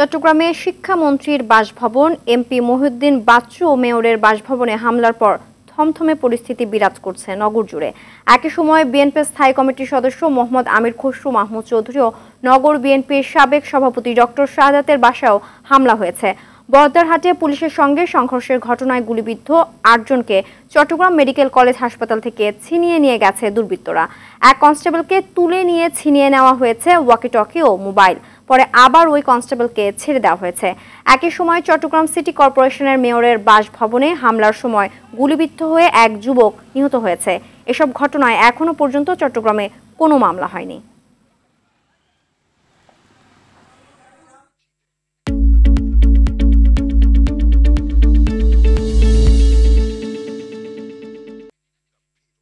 চট্টগ্রামে শিক্ষামন্ত্রীর বাসভবন এমপি মহিউদ্দিন বাচ্চু ও মেয়রের বাসভবনে হামলার পর থমথমে পরিস্থিতি বিরাজ করছে নগর জুড়ে একই সময়ে বিএনপি স্থায়ী কমিটির সদস্য মোহাম্মদ আমির খসরু মাহমুদ চৌধুরী ও নগর বিএনপির সাবেক সভাপতি ডক্টর শাহাদাতের বাসায়ও হামলা হয়েছে বদরহাটে পুলিশের সঙ্গে সংঘর্ষের ঘটনায় গুলিবিদ্ধ আটজনকে চট্টগ্রাম মেডিকেল কলেজ হাসপাতাল থেকে ছিনিয়ে নিয়ে গেছে দুর্বৃত্তরা এক কনস্টেবলকে তুলে নিয়ে ছিনিয়ে নেওয়া হয়েছে ওয়াকিটকি ও মোবাইল পরে আবার ওই কনস্টেবলকে ছেড়ে দেওয়া হয়েছে একই সময় চট্টগ্রাম সিটি কর্পোরেশনের মেয়রের বাসভবনে হামলার সময় গুলিবিদ্ধ হয়ে এক যুবক নিহত হয়েছে এসব ঘটনায় এখনও পর্যন্ত চট্টগ্রামে কোনো মামলা হয়নি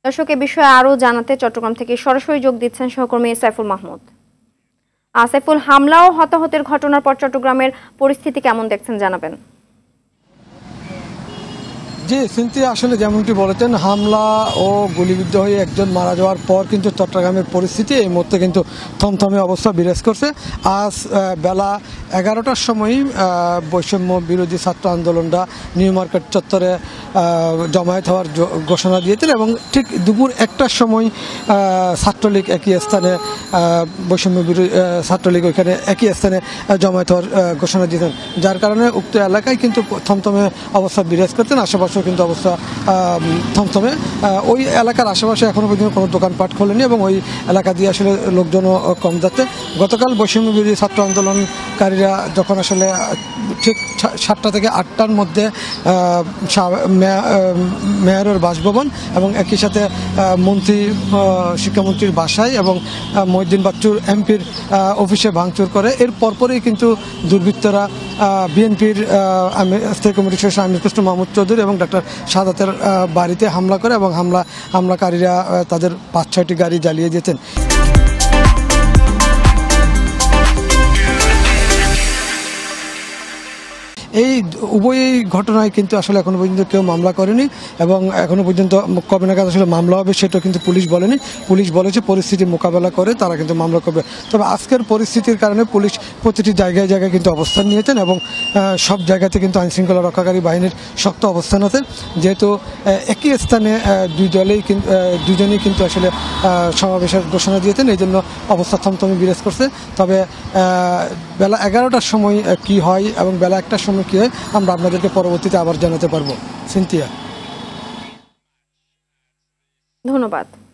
দর্শকের বিষয়ে আরও জানাতে চট্টগ্রাম থেকে সরাসরি যোগ দিচ্ছেন সহকর্মী সাইফুল মাহমুদ আসেফুল হামলা ও হতাহতের ঘটনার পর চট্টগ্রামের পরিস্থিতি কেমন দেখছেন জানাবেন জি সিনথিয়া আসলে যেমনটি বলেছেন হামলা ও গুলিবিদ্ধ হয়ে একজন মারা যাওয়ার পর কিন্তু চট্টগ্রামের পরিস্থিতি এই মুহূর্তে কিন্তু থমথমে অবস্থা বিরাজ করছে আজ বেলা এগারোটার সময়ই বৈষম্য বিরোধী ছাত্র আন্দোলনটা নিউ মার্কেট চত্বরে জমায়েত হওয়ার ঘোষণা দিয়েছেন এবং ঠিক দুপুর একটার সময় ছাত্রলীগ একই স্থানে বৈষম্য বিরোধী ছাত্রলীগ ওইখানে একই স্থানে জমায়েত হওয়ার ঘোষণা দিয়েছেন যার কারণে উক্ত এলাকায় কিন্তু থমথমে অবস্থা বিরাজ করতেন আশেপাশে আজকেও কিন্তু অবস্থা থমথমে ওই এলাকার আশেপাশে এখনও পর্যন্ত কোনো দোকানপাট খোলেনি এবং ওই এলাকা দিয়ে আসলে লোকজনও কম যাচ্ছে গতকাল বৈষম্যবিরোধী ছাত্র আন্দোলনকারীরা যখন আসলে ঠিক সাতটা থেকে আটটার মধ্যে মেয়রের বাসভবন এবং একই সাথে মন্ত্রী শিক্ষামন্ত্রীর বাসায় এবং মহিদ্দিন বাচ্চুর এমপির অফিসে ভাঙচুর করে এর পরপরই কিন্তু দুর্বৃত্তরা বিএনপির স্থায়ী কমিটির সদস্য আমির কৃষ্ণ মাহমুদ চৌধুরী এবং ডাক্তার সাদাতের বাড়িতে হামলা করে এবং হামলা হামলাকারীরা তাদের পাঁচ ছয়টি গাড়ি জ্বালিয়ে দিয়েছেন এই উভয় ঘটনায় কিন্তু আসলে এখনো পর্যন্ত কেউ মামলা করেনি এবং এখনো পর্যন্ত কবে নাগাদ আসলে মামলা হবে সেটা কিন্তু পুলিশ বলেনি পুলিশ বলেছে পরিস্থিতি মোকাবেলা করে তারা কিন্তু মামলা করবে তবে আজকের পরিস্থিতির কারণে পুলিশ প্রতিটি জায়গায় জায়গায় কিন্তু অবস্থান নিয়েছেন এবং সব জায়গাতে কিন্তু আইনশৃঙ্খলা রক্ষাকারী বাহিনীর শক্ত অবস্থান আছে যেহেতু একই স্থানে দুই দলেই কিন্তু দুজনেই কিন্তু আসলে সমাবেশের ঘোষণা দিয়েছেন এই জন্য অবস্থা থমথমে বিরাজ করছে তবে বেলা এগারোটার সময় কি হয় এবং বেলা একটার সময় কি হয় আমরা আপনাদেরকে পরবর্তীতে আবার জানাতে পারবো সিনথিয়া ধন্যবাদ